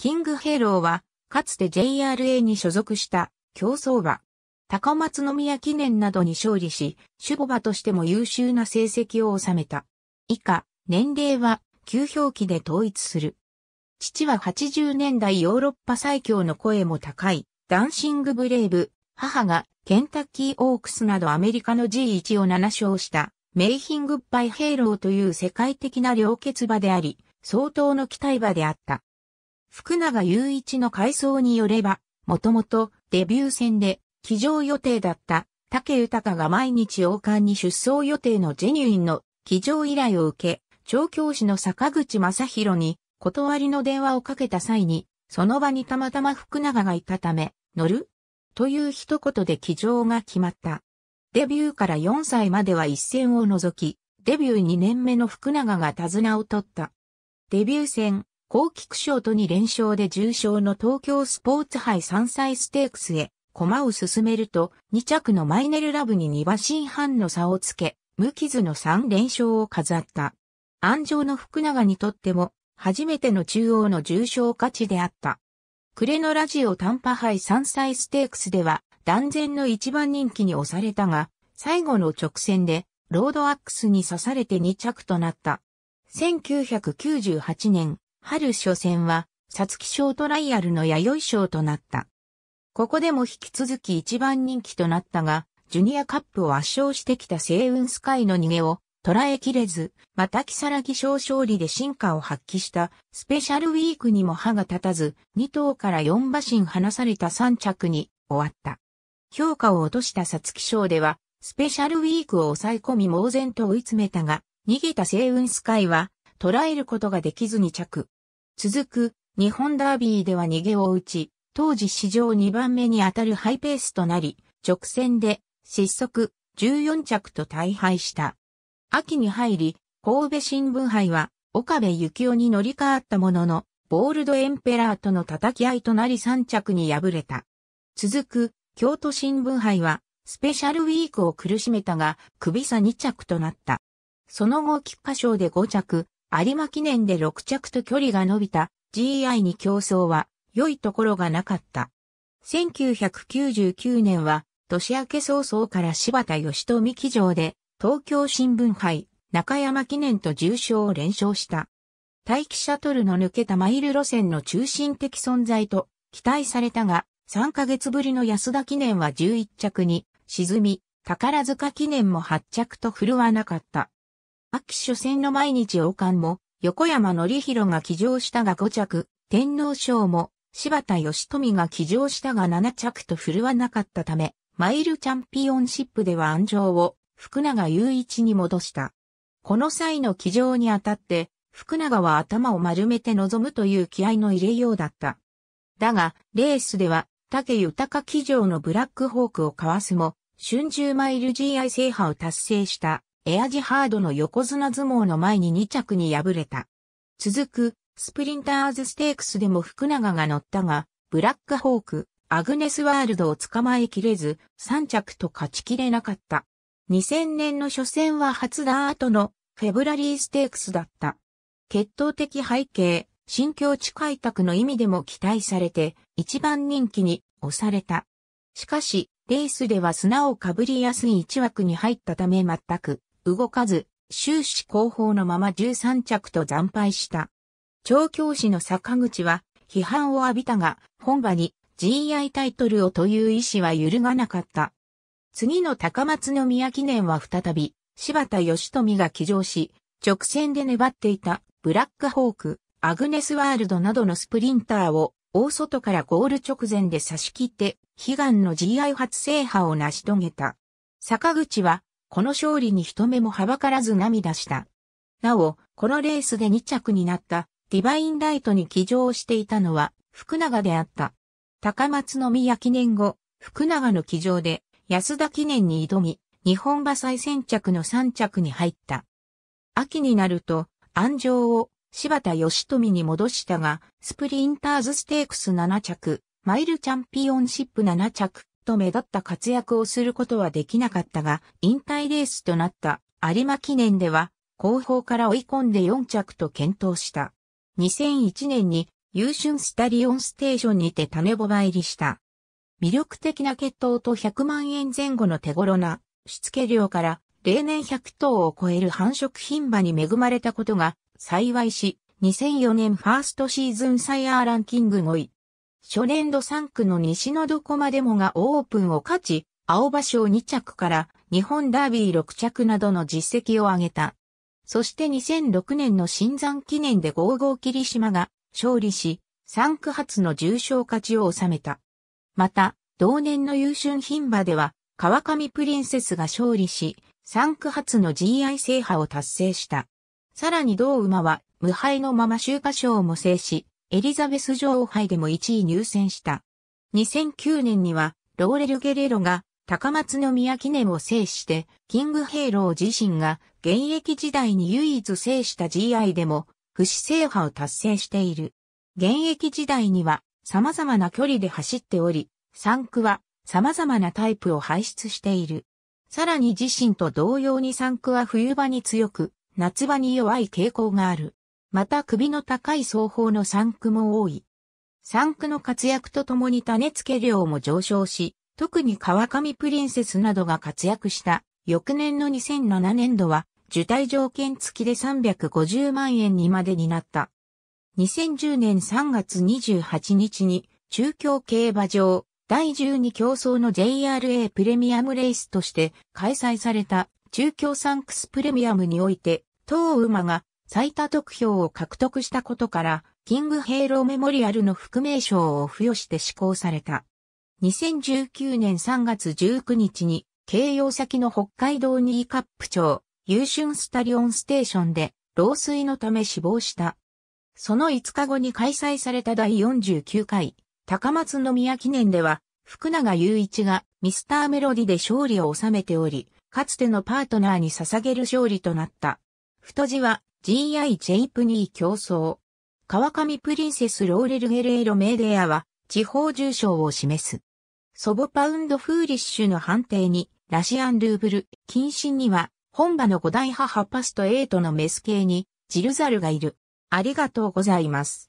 キングヘイローは、かつて JRA に所属した競争馬。高松宮記念などに勝利し、守護馬としても優秀な成績を収めた。以下、年齢は、旧表記で統一する。父は80年代ヨーロッパ最強の声も高い、ダンシングブレイブ、母がケンタッキーオークスなどアメリカの G1 を7勝した、メイヒングッバイヘイローという世界的な良血馬であり、相当の期待馬であった。福永雄一の回想によれば、もともとデビュー戦で騎乗予定だった竹豊が毎日王冠に出走予定のジェニュインの騎乗依頼を受け、調教師の坂口正宏に断りの電話をかけた際に、その場にたまたま福永がいたため、乗るという一言で騎乗が決まった。デビューから4歳までは一戦を除き、デビュー2年目の福永が手綱を取った。デビュー戦、高菊賞と2連勝で重賞の東京スポーツ杯3歳ステークスへ、駒を進めると、2着のマイネルラブに2馬身半の差をつけ、無傷の3連勝を飾った。安城の福永にとっても、初めての中央の重賞勝ちであった。暮れのラジオ短波杯3歳ステークスでは、断然の一番人気に押されたが、最後の直線で、ロードアックスに刺されて2着となった。1998年、春初戦は、皐月賞トライアルの弥生賞となった。ここでも引き続き一番人気となったが、ジュニアカップを圧勝してきた星雲スカイの逃げを捉えきれず、また木更木賞勝利で進化を発揮したスペシャルウィークにも歯が立たず、2頭から4馬身離された3着に終わった。評価を落とした皐月賞では、スペシャルウィークを抑え込み猛然と追い詰めたが、逃げた星雲スカイは捉えることができずに着。続く日本ダービーでは逃げを打ち、当時史上2番目に当たるハイペースとなり、直線で失速14着と大敗した。秋に入り、神戸新聞杯は岡部幸雄に乗り換わったものの、ボールドエンペラーとの叩き合いとなり3着に敗れた。続く京都新聞杯はスペシャルウィークを苦しめたが、首差2着となった。その後、菊花賞で5着、有馬記念で6着と距離が伸びた GI に競争は良いところがなかった。1999年は年明け早々から柴田義富騎乗で東京新聞杯中山記念と重賞を連勝した。待機シャトルの抜けたマイル路線の中心的存在と期待されたが、3ヶ月ぶりの安田記念は11着に沈み、宝塚記念も8着と振るわなかった。秋初戦の毎日王冠も、横山則弘が騎乗したが5着、天皇賞も、柴田義富が騎乗したが7着と振るわなかったため、マイルチャンピオンシップでは安城を福永雄一に戻した。この際の騎乗にあたって、福永は頭を丸めて臨むという気合の入れようだった。だが、レースでは、竹豊騎乗のブラックホークをかわすも、春秋マイル GI 制覇を達成した。エアジハードの横綱相撲の前に2着に敗れた。続く、スプリンターズステークスでも福永が乗ったが、ブラックホーク、アグネスワールドを捕まえきれず、3着と勝ちきれなかった。2000年の初戦は初ダートのフェブラリーステークスだった。決闘的背景、新境地開拓の意味でも期待されて、一番人気に押された。しかし、レースでは砂をかぶりやすい1枠に入ったため全く動かず、終始後方のまま13着と惨敗した。調教師の坂口は批判を浴びたが、本場に GI タイトルをという意思は揺るがなかった。次の高松宮記念は再び、柴田義富が騎乗し、直線で粘っていたブラックホーク、アグネスワールドなどのスプリンターを大外からゴール直前で差し切って悲願の GI 初制覇を成し遂げた。坂口はこの勝利に一目もはばからず涙した。なお、このレースで2着になったディバインライトに騎乗していたのは福永であった。高松宮記念後、福永の騎乗で安田記念に挑み、日本馬最先着の3着に入った。秋になると、安城を柴田義富に戻したが、スプリンターズステークス7着、マイルチャンピオンシップ7着、と目立った活躍をすることはできなかったが、引退レースとなった有馬記念では、後方から追い込んで4着と検討した。2001年に優春スタリオンステーションにて種ボば入りした。魅力的な血統と100万円前後の手頃なしつけ量から例年100頭を超える繁殖牝馬に恵まれたことが幸いし、2004年ファーストシーズンサイヤーランキング5位、初年度3区の西のどこまでもがオープンを勝ち、青葉賞2着から日本ダービー6着などの実績を上げた。そして2006年の新山記念で5号霧島が勝利し、3区発の重賞勝ちを収めた。また、同年の優春牝馬では、川上プリンセスが勝利し、3区発の GI 制覇を達成した。さらに同馬は、無敗のまま周華賞も制し、エリザベス女王杯でも1位入選した。2009年には、ローレル・ゲレロが高松宮記念を制して、キング・ヘイロー自身が現役時代に唯一制した GI でも、不死制覇を達成している。現役時代には様々な距離で走っており、3区は様々なタイプを排出している。さらに自身と同様に3区は冬場に強く、夏場に弱い傾向がある。また首の高い双方の産区も多い。産区の活躍とともに種付け量も上昇し、特に川上プリンセスなどが活躍した翌年の2007年度は受胎条件付きで350万円にまでになった。2010年3月28日に中京競馬場第12競争の JRA プレミアムレースとして開催された中京サンクスプレミアムにおいて、当馬が最多得票を獲得したことから、キングヘイローメモリアルの副名称を付与して施行された。2019年3月19日に、慶応先の北海道ニーカップ町、優春スタリオンステーションで、老衰のため死亡した。その5日後に開催された第49回、高松宮記念では、福永雄一がミスターメロディで勝利を収めており、かつてのパートナーに捧げる勝利となった。太字は GI ジェイプニー競争。川上プリンセスローレルゲレーロメーデアは地方重賞を示す。ソボパウンドフーリッシュの判定にラシアンルーブル、謹慎には本場の五大母ハパストエイトのメス系にジルザルがいる。ありがとうございます。